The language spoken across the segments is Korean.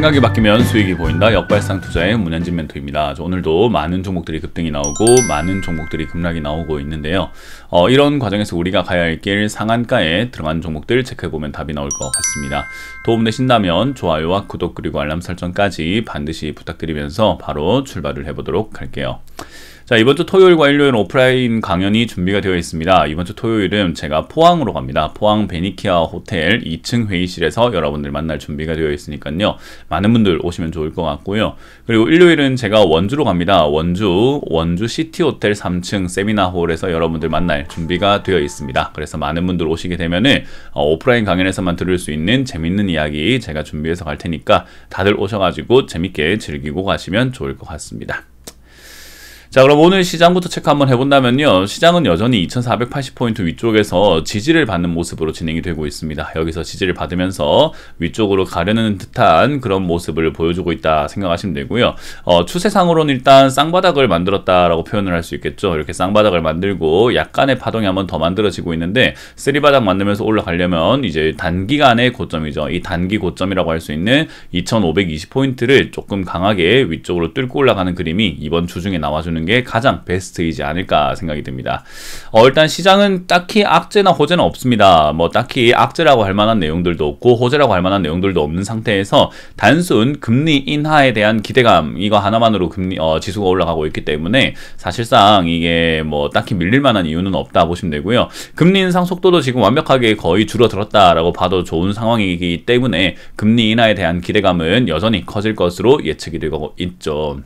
생각이 바뀌면 수익이 보인다. 역발상 투자의 문현진 멘토입니다. 오늘도 많은 종목들이 급등이 나오고 많은 종목들이 급락이 나오고 있는데요. 어, 이런 과정에서 우리가 가야 할 길 상한가에 들어간 종목들 체크해보면 답이 나올 것 같습니다. 도움되신다면 좋아요와 구독 그리고 알람 설정까지 반드시 부탁드리면서 바로 출발을 해보도록 할게요. 자 이번 주 토요일과 일요일 오프라인 강연이 준비가 되어 있습니다. 이번 주 토요일은 제가 포항으로 갑니다. 포항 베니키아 호텔 2층 회의실에서 여러분들 만날 준비가 되어 있으니까요. 많은 분들 오시면 좋을 것 같고요. 그리고 일요일은 제가 원주로 갑니다. 원주 원주 시티 호텔 3층 세미나홀에서 여러분들 만날 준비가 되어 있습니다. 그래서 많은 분들 오시게 되면은 어, 오프라인 강연에서만 들을 수 있는 재밌는 이야기 제가 준비해서 갈 테니까 다들 오셔가지고 재밌게 즐기고 가시면 좋을 것 같습니다. 자 그럼 오늘 시장부터 체크 한번 해본다면요. 시장은 여전히 2480포인트 위쪽에서 지지를 받는 모습으로 진행이 되고 있습니다. 여기서 지지를 받으면서 위쪽으로 가려는 듯한 그런 모습을 보여주고 있다 생각하시면 되고요. 어, 추세상으로는 일단 쌍바닥을 만들었다라고 표현을 할 수 있겠죠. 이렇게 쌍바닥을 만들고 약간의 파동이 한번 더 만들어지고 있는데 쓰리바닥 만들면서 올라가려면 이제 단기간의 고점이죠. 이 단기 고점이라고 할 수 있는 2520포인트를 조금 강하게 위쪽으로 뚫고 올라가는 그림이 이번 주 중에 나와주는 보는게 가장 베스트이지 않을까 생각이 듭니다. 어, 일단 시장은 딱히 악재나 호재는 없습니다. 뭐 딱히 악재라고 할 만한 내용들도 없고 호재라고 할 만한 내용들도 없는 상태에서 단순 금리 인하에 대한 기대감 이거 하나만으로 금리 어, 지수가 올라가고 있기 때문에 사실상 이게 뭐 딱히 밀릴 만한 이유는 없다 보시면 되고요. 금리 인상 속도도 지금 완벽하게 거의 줄어들었다라고 봐도 좋은 상황이기 때문에 금리 인하에 대한 기대감은 여전히 커질 것으로 예측이 되고 있죠.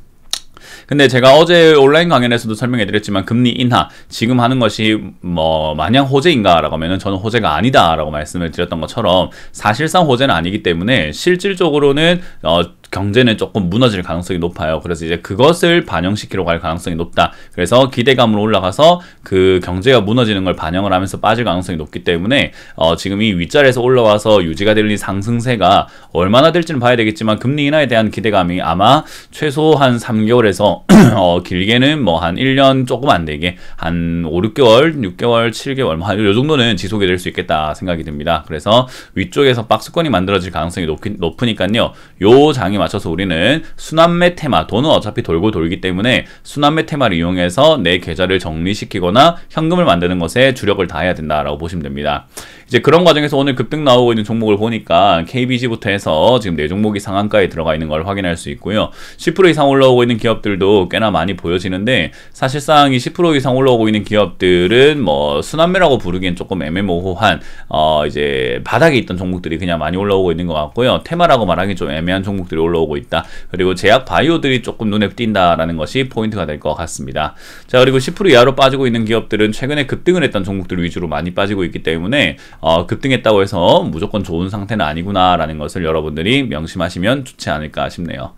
근데 제가 어제 온라인 강연에서도 설명해드렸지만 금리 인하 지금 하는 것이 뭐 마냥 호재인가라고 하면 저는 호재가 아니다라고 말씀을 드렸던 것처럼 사실상 호재는 아니기 때문에 실질적으로는 어 경제는 조금 무너질 가능성이 높아요. 그래서 이제 그것을 반영시키러 갈 가능성이 높다. 그래서 기대감으로 올라가서 그 경제가 무너지는 걸 반영을 하면서 빠질 가능성이 높기 때문에 어, 지금 이 윗자리에서 올라와서 유지가 될 상승세가 얼마나 될지는 봐야 되겠지만 금리 인하에 대한 기대감이 아마 최소 한 3개월에서 어, 길게는 뭐 한 1년 조금 안 되게 한 5, 6개월, 6개월, 7개월 뭐 한 요 정도는 지속이 될 수 있겠다 생각이 듭니다. 그래서 위쪽에서 박스권이 만들어질 가능성이 높, 높으니까요. 요 장이 맞춰서 우리는 순환매 테마, 돈은 어차피 돌고 돌기 때문에 순환매 테마를 이용해서 내 계좌를 정리시키거나 현금을 만드는 것에 주력을 다해야 된다라고 보시면 됩니다. 이제 그런 과정에서 오늘 급등 나오고 있는 종목을 보니까 KBG부터 해서 지금 내 네 종목이 상한가에 들어가 있는 걸 확인할 수 있고요. 10% 이상 올라오고 있는 기업들도 꽤나 많이 보여지는데 사실상 이10% 이상 올라오고 있는 기업들은 뭐 순환매라고 부르기엔 조금 애매모호한 어 이제 바닥에 있던 종목들이 그냥 많이 올라오고 있는 것 같고요. 테마라고 말하기 좀 애매한 종목들이 올라 오고 올라오고 있다. 그리고 제약 바이오들이 조금 눈에 띈다라는 것이 포인트가 될 것 같습니다. 자 그리고 10% 이하로 빠지고 있는 기업들은 최근에 급등을 했던 종목들 위주로 많이 빠지고 있기 때문에 어, 급등했다고 해서 무조건 좋은 상태는 아니구나라는 것을 여러분들이 명심하시면 좋지 않을까 싶네요.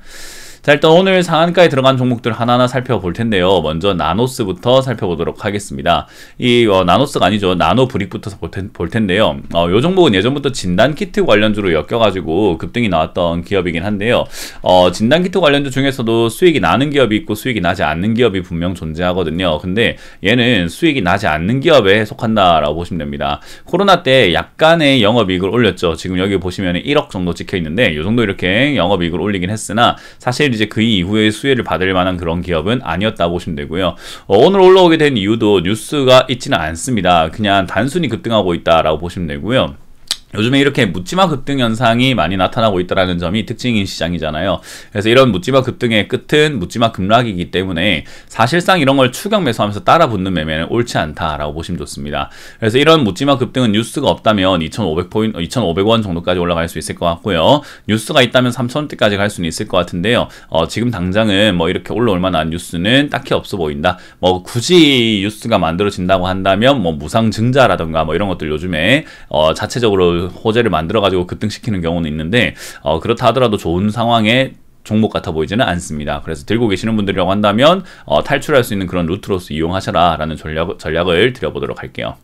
자 일단 오늘 상한가에 들어간 종목들 하나하나 살펴볼 텐데요. 먼저 나노스부터 살펴보도록 하겠습니다. 이 어, 나노스가 아니죠. 나노 브릭부터 볼, 텐, 볼 텐데요. 어, 요 종목은 예전부터 진단키트 관련주로 엮여가지고 급등이 나왔던 기업이긴 한데요. 어, 진단키트 관련주 중에서도 수익이 나는 기업이 있고 수익이 나지 않는 기업이 분명 존재하거든요. 근데 얘는 수익이 나지 않는 기업에 속한다라고 보시면 됩니다. 코로나 때 약간의 영업이익을 올렸죠. 지금 여기 보시면 1억 정도 찍혀 있는데 요 정도 이렇게 영업이익을 올리긴 했으나 사실 이제 그 이후에 수혜를 받을 만한 그런 기업은 아니었다 보시면 되고요. 어, 오늘 올라오게 된 이유도 뉴스가 있지는 않습니다. 그냥 단순히 급등하고 있다라고 보시면 되고요. 요즘에 이렇게 묻지마 급등 현상이 많이 나타나고 있다는 점이 특징인 시장이잖아요. 그래서 이런 묻지마 급등의 끝은 묻지마 급락이기 때문에 사실상 이런 걸 추격 매수하면서 따라 붙는 매매는 옳지 않다라고 보시면 좋습니다. 그래서 이런 묻지마 급등은 뉴스가 없다면 2,500포인, 2,500원 정도까지 올라갈 수 있을 것 같고요. 뉴스가 있다면 3,000원대까지 갈 수는 있을 것 같은데요. 어, 지금 당장은 뭐 이렇게 올라올 만한 뉴스는 딱히 없어 보인다. 뭐 굳이 뉴스가 만들어진다고 한다면 뭐 무상 증자라든가 뭐 이런 것들 요즘에 어, 자체적으로 호재를 만들어 가지고 급등시키는 경우는 있는데 어, 그렇다 하더라도 좋은 상황에 종목 같아 보이지는 않습니다. 그래서 들고 계시는 분들이라고 한다면 어, 탈출할 수 있는 그런 루트로서 이용하셔라라는 전략, 전략을 드려보도록 할게요.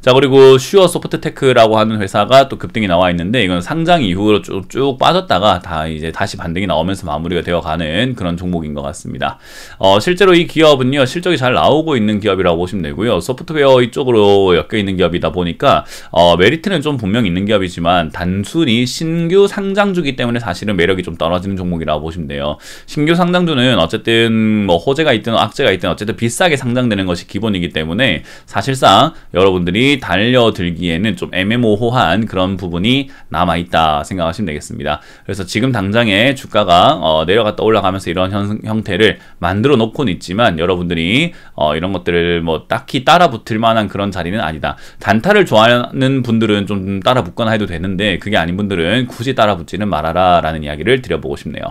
자 그리고 슈어 소프트테크라고 하는 회사가 또 급등이 나와 있는데 이건 상장 이후로 쭉, 쭉 빠졌다가 다 이제 다시 반등이 나오면서 마무리가 되어가는 그런 종목인 것 같습니다. 어, 실제로 이 기업은요 실적이 잘 나오고 있는 기업이라고 보시면 되고요 소프트웨어 이쪽으로 엮여 있는 기업이다 보니까 어, 메리트는 좀 분명 있는 기업이지만 단순히 신규 상장주기 때문에 사실은 매력이 좀 떨어지는 종목이라고 보시면 돼요. 신규 상장주는 어쨌든 뭐 호재가 있든 악재가 있든 어쨌든 비싸게 상장되는 것이 기본이기 때문에 사실상 여러분 여러분들이 달려들기에는 좀 애매모호한 그런 부분이 남아있다 생각하시면 되겠습니다. 그래서 지금 당장에 주가가 어, 내려갔다 올라가면서 이런 현, 형태를 만들어 놓고는 있지만 여러분들이 어, 이런 것들을 뭐 딱히 따라 붙을 만한 그런 자리는 아니다. 단타를 좋아하는 분들은 좀 따라 붙거나 해도 되는데 그게 아닌 분들은 굳이 따라 붙지는 말아라 라는 이야기를 드려보고 싶네요.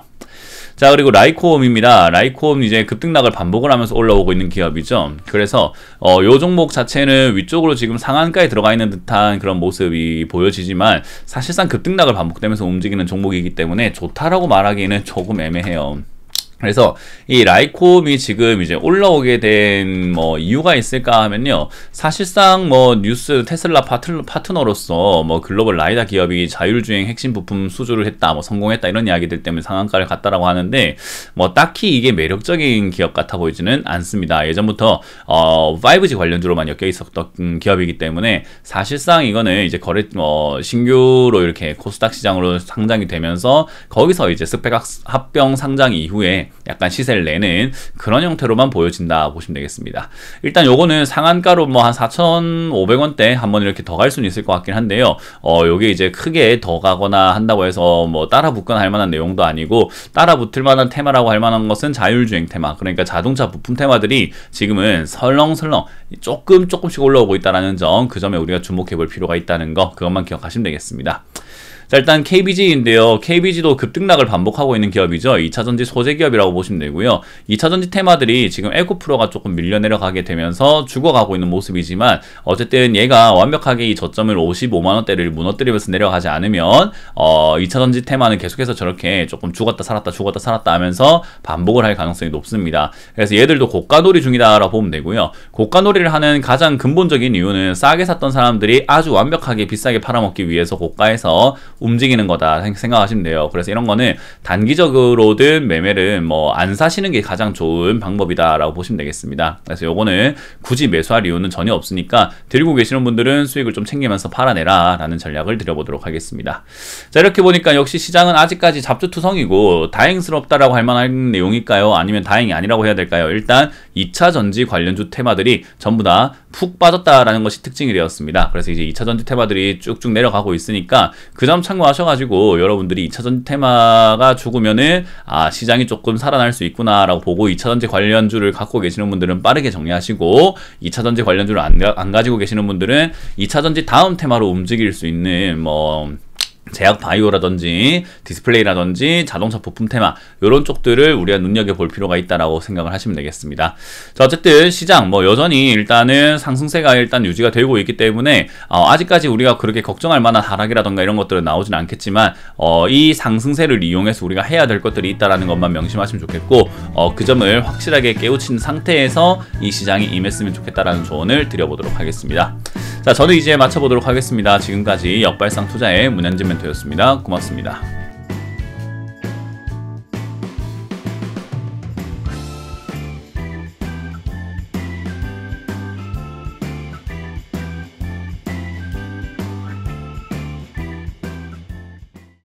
자 그리고 라이코옴입니다. 라이코옴 이제 급등락을 반복을 하면서 올라오고 있는 기업이죠. 그래서 어, 요 종목 자체는 위쪽으로 지금 상한가에 들어가 있는 듯한 그런 모습이 보여지지만 사실상 급등락을 반복되면서 움직이는 종목이기 때문에 좋다라고 말하기에는 조금 애매해요. 그래서 이 라이콤이 지금 이제 올라오게 된 뭐 이유가 있을까 하면요. 사실상 뭐 뉴스 테슬라 파트, 너로서뭐 글로벌 라이다 기업이 자율주행 핵심 부품 수주를 했다, 뭐 성공했다 이런 이야기들 때문에 상한가를 갔다라고 하는데 뭐 딱히 이게 매력적인 기업 같아 보이지는 않습니다. 예전부터 어 5G 관련주로만 엮여 있었던 기업이기 때문에 사실상 이거는 이제 거래 어 신규로 이렇게 코스닥 시장으로 상장이 되면서 거기서 이제 스펙 합병 상장 이후에 약간 시세를 내는 그런 형태로만 보여진다 보시면 되겠습니다. 일단 요거는 상한가로 뭐 한 4,500원대 한번 이렇게 더 갈 수는 있을 것 같긴 한데요. 어, 요게 이제 크게 더 가거나 한다고 해서 뭐 따라 붙거나 할 만한 내용도 아니고 따라 붙을 만한 테마라고 할 만한 것은 자율주행 테마. 그러니까 자동차 부품 테마들이 지금은 설렁설렁 조금 조금씩 올라오고 있다라는 점, 그 점에 우리가 주목해 볼 필요가 있다는 거 그것만 기억하시면 되겠습니다. 자 일단 KBG인데요. KBG도 급등락을 반복하고 있는 기업이죠. 2차전지 소재 기업이라고 보시면 되고요. 2차전지 테마들이 지금 에코프로가 조금 밀려 내려가게 되면서 죽어가고 있는 모습이지만 어쨌든 얘가 완벽하게 이 저점을 55만원대를 무너뜨리면서 내려가지 않으면 어 2차전지 테마는 계속해서 저렇게 조금 죽었다 살았다 죽었다 살았다 하면서 반복을 할 가능성이 높습니다. 그래서 얘들도 고가놀이 중이다라고 보면 되고요. 고가놀이를 하는 가장 근본적인 이유는 싸게 샀던 사람들이 아주 완벽하게 비싸게 팔아먹기 위해서 고가에서 움직이는 거다 생각하시면 돼요. 그래서 이런 거는 단기적으로든 매매를 뭐 안 사시는 게 가장 좋은 방법이다라고 보시면 되겠습니다. 그래서 요거는 굳이 매수할 이유는 전혀 없으니까 들고 계시는 분들은 수익을 좀 챙기면서 팔아내라 라는 전략을 드려보도록 하겠습니다. 자 이렇게 보니까 역시 시장은 아직까지 잡주투성이고 다행스럽다라고 할 만한 내용일까요? 아니면 다행이 아니라고 해야 될까요? 일단 2차 전지 관련주 테마들이 전부 다 푹 빠졌다라는 것이 특징이 되었습니다. 그래서 이제 2차 전지 테마들이 쭉쭉 내려가고 있으니까 그점 참고하셔가지고 여러분들이 2차전 지 테마가 죽으면은 아 시장이 조금 살아날 수 있구나라고 보고 2차전지 관련주를 갖고 계시는 분들은 빠르게 정리하시고 2차전지 관련주를 안, 안 가지고 계시는 분들은 2차전지 다음 테마로 움직일 수 있는 뭐 제약 바이오라든지 디스플레이라든지 자동차 부품 테마 이런 쪽들을 우리가 눈여겨볼 필요가 있다라고 생각을 하시면 되겠습니다. 자 어쨌든 시장 뭐 여전히 일단은 상승세가 일단 유지가 되고 있기 때문에 어, 아직까지 우리가 그렇게 걱정할 만한 하락이라든가 이런 것들은 나오진 않겠지만 어, 이 상승세를 이용해서 우리가 해야 될 것들이 있다라는 것만 명심하시면 좋겠고 어, 그 점을 확실하게 깨우친 상태에서 이 시장이 임했으면 좋겠다라는 조언을 드려보도록 하겠습니다. 자, 저는 이제 마쳐보도록 하겠습니다. 지금까지 역발상 투자의 문현진 멘토였습니다. 고맙습니다.